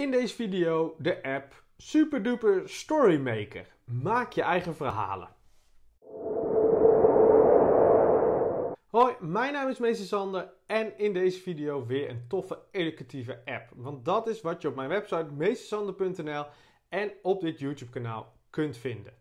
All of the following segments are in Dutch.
In deze video de app Superduper Storymaker. Maak je eigen verhalen. Hoi, mijn naam is Meester Sander en in deze video weer een toffe educatieve app. Want dat is wat je op mijn website meestersander.nl en op dit YouTube kanaal kunt vinden.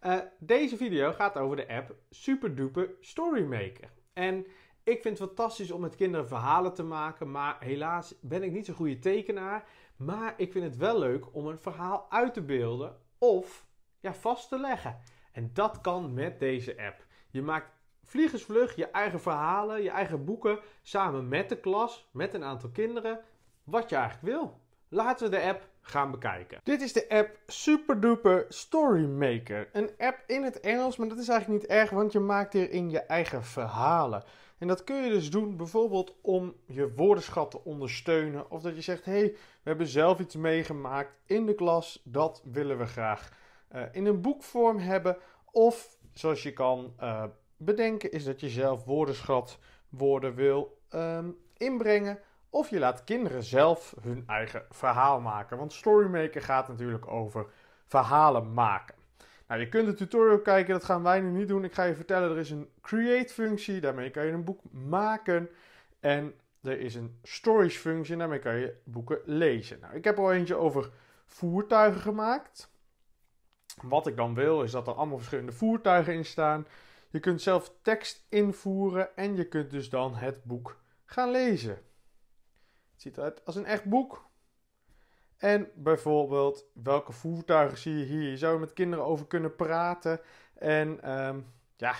Eh, deze video gaat over de app Superduper Storymaker. En ik vind het fantastisch om met kinderen verhalen te maken, maar helaas ben ik niet zo'n goede tekenaar. Maar ik vind het wel leuk om een verhaal uit te beelden of ja, vast te leggen. En dat kan met deze app. Je maakt vliegensvlug je eigen verhalen, je eigen boeken samen met de klas, met een aantal kinderen, wat je eigenlijk wil. Laten we de app gaan bekijken. Dit is de app Superduper Story Maker. Een app in het Engels, maar dat is eigenlijk niet erg, want je maakt hierin je eigen verhalen. En dat kun je dus doen bijvoorbeeld om je woordenschat te ondersteunen. Of dat je zegt, hey, we hebben zelf iets meegemaakt in de klas, dat willen we graag eh, in een boekvorm hebben. Of, zoals je kan eh, bedenken, is dat je zelf woordenschat, woorden wil ehm, inbrengen of je laat kinderen zelf hun eigen verhaal maken. Want Storymaker gaat natuurlijk over verhalen maken. Nou, je kunt de tutorial kijken, dat gaan wij nu niet doen. Ik ga je vertellen, er is een create functie, daarmee kan je een boek maken. En er is een storage functie, daarmee kan je boeken lezen. Nou, ik heb al eentje over voertuigen gemaakt. Wat ik dan wil, is dat er allemaal verschillende voertuigen in staan. Je kunt zelf tekst invoeren en je kunt dus dan het boek gaan lezen. Het ziet eruit als een echt boek. En bijvoorbeeld, welke voertuigen zie je hier? Je zou er met kinderen over kunnen praten. En ehm, ja,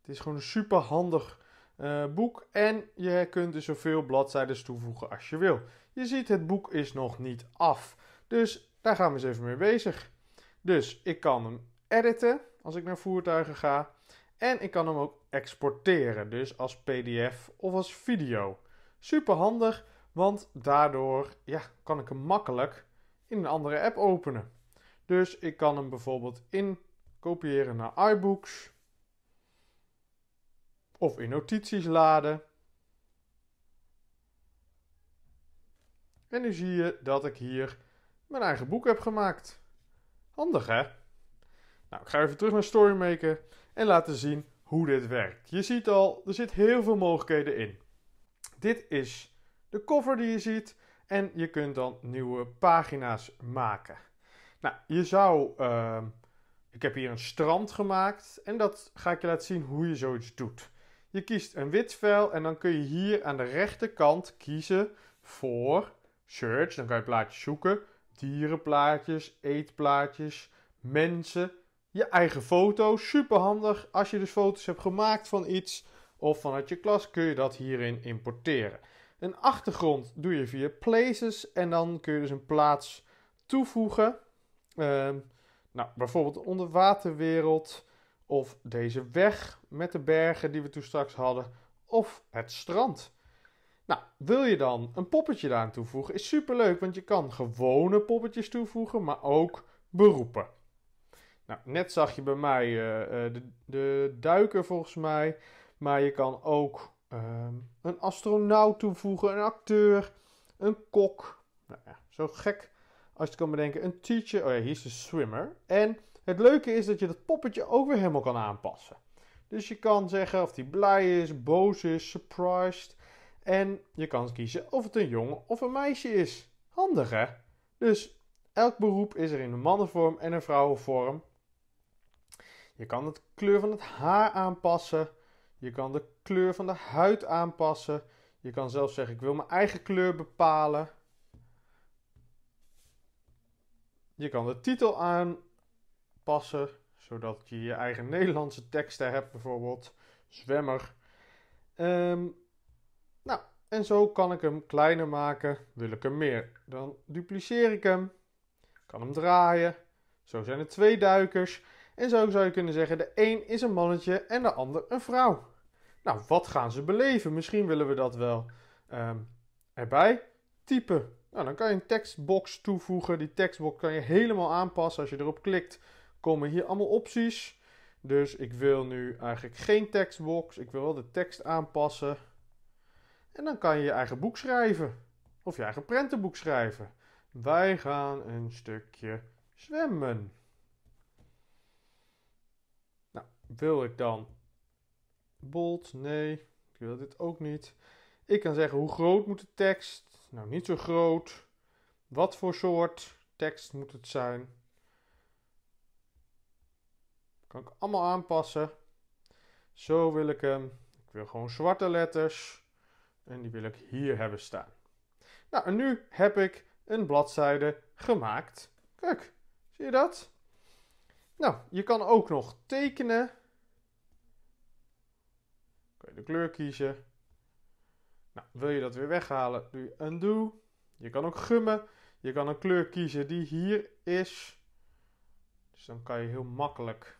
het is gewoon een super handig eh, boek. En je kunt er dus zoveel bladzijden toevoegen als je wil. Je ziet, het boek is nog niet af. Dus daar gaan we eens even mee bezig. Dus ik kan hem editen als ik naar voertuigen ga. En ik kan hem ook exporteren, dus als PDF of als video. Super handig. Want daardoor ja, kan ik hem makkelijk in een andere app openen. Dus ik kan hem bijvoorbeeld in kopiëren naar iBooks. Of in notities laden. En nu zie je dat ik hier mijn eigen boek heb gemaakt. Handig hè? Nou, ik ga even terug naar Storymaker en laten zien hoe dit werkt. Je ziet al, er zit heel veel mogelijkheden in. Dit is de cover die je ziet. En je kunt dan nieuwe pagina's maken. Nou, je zou. Ehm, ik heb hier een strand gemaakt en dat ga ik je laten zien hoe je zoiets doet. Je kiest een wit vel en dan kun je hier aan de rechterkant kiezen voor search. Dan kan je plaatjes zoeken. Dierenplaatjes, eetplaatjes, mensen, je eigen foto. Super handig. Als je dus foto's hebt gemaakt van iets of vanuit je klas kun je dat hierin importeren. Een achtergrond doe je via places en dan kun je dus een plaats toevoegen. Ehm, nou, bijvoorbeeld de onderwaterwereld of deze weg met de bergen die we toen straks hadden of het strand. Nou, wil je dan een poppetje daaraan toevoegen? Is superleuk, want je kan gewone poppetjes toevoegen, maar ook beroepen. Nou, net zag je bij mij eh, eh, de, de duiker volgens mij, maar je kan ook Ehm, een astronaut toevoegen, een acteur, een kok. Nou ja, zo gek als je kan bedenken. Een teacher, oh ja, hier is de swimmer. En het leuke is dat je dat poppetje ook weer helemaal kan aanpassen. Dus je kan zeggen of die blij is, boos is, surprised. En je kan kiezen of het een jongen of een meisje is. Handig hè? Dus elk beroep is er in een mannenvorm en een vrouwenvorm. Je kan de kleur van het haar aanpassen. Je kan de kleur van de huid aanpassen. Je kan zelf zeggen: Ik wil mijn eigen kleur bepalen. Je kan de titel aanpassen, zodat je je eigen Nederlandse teksten hebt, bijvoorbeeld zwemmer. Ehm, nou, en zo kan ik hem kleiner maken. Wil ik hem meer? Dan dupliceer ik hem. Kan hem draaien. Zo zijn er twee duikers. En zo zou je kunnen zeggen: de een is een mannetje en de ander een vrouw. Nou, wat gaan ze beleven? Misschien willen we dat wel ehm, erbij typen. Nou, dan kan je een tekstbox toevoegen. Die tekstbox kan je helemaal aanpassen. Als je erop klikt, komen hier allemaal opties. Dus ik wil nu eigenlijk geen tekstbox. Ik wil wel de tekst aanpassen. En dan kan je je eigen boek schrijven. Of je eigen prentenboek schrijven. Wij gaan een stukje zwemmen. Nou, wil ik dan bold, nee, ik wil dit ook niet. Ik kan zeggen hoe groot moet de tekst? Nou, niet zo groot. Wat voor soort tekst moet het zijn? Kan ik allemaal aanpassen. Zo wil ik hem. Ik wil gewoon zwarte letters. En die wil ik hier hebben staan. Nou, en nu heb ik een bladzijde gemaakt. Kijk, zie je dat? Nou, je kan ook nog tekenen kun je de kleur kiezen. Nou, wil je dat weer weghalen, doe je undo. Je kan ook gummen. Je kan een kleur kiezen die hier is. Dus dan kan je heel makkelijk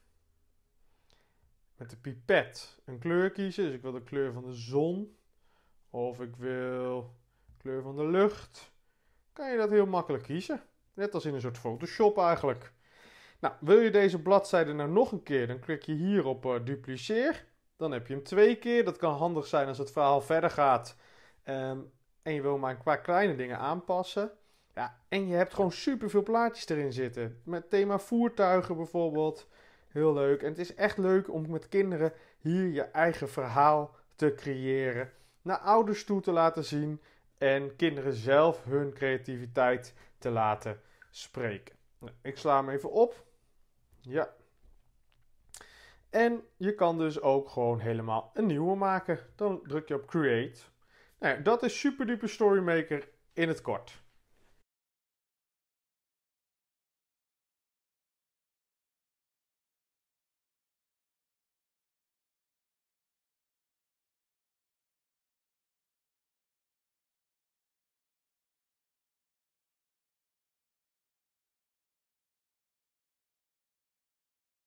met de pipet een kleur kiezen. Dus ik wil de kleur van de zon. Of ik wil de kleur van de lucht. Kan je dat heel makkelijk kiezen. Net als in een soort Photoshop eigenlijk. Nou, wil je deze bladzijde nou nog een keer, dan klik je hier op uh, dupliceer. Dan heb je hem twee keer. Dat kan handig zijn als het verhaal verder gaat. Ehm, en je wil maar een paar kleine dingen aanpassen. Ja, en je hebt gewoon super veel plaatjes erin zitten. Met thema voertuigen bijvoorbeeld. Heel leuk. En het is echt leuk om met kinderen hier je eigen verhaal te creëren. Naar ouders toe te laten zien. En kinderen zelf hun creativiteit te laten spreken. Nou, ik sla hem even op. Ja. En je kan dus ook gewoon helemaal een nieuwe maken. Dan druk je op create. Nou dat is super duper Storymaker in het kort.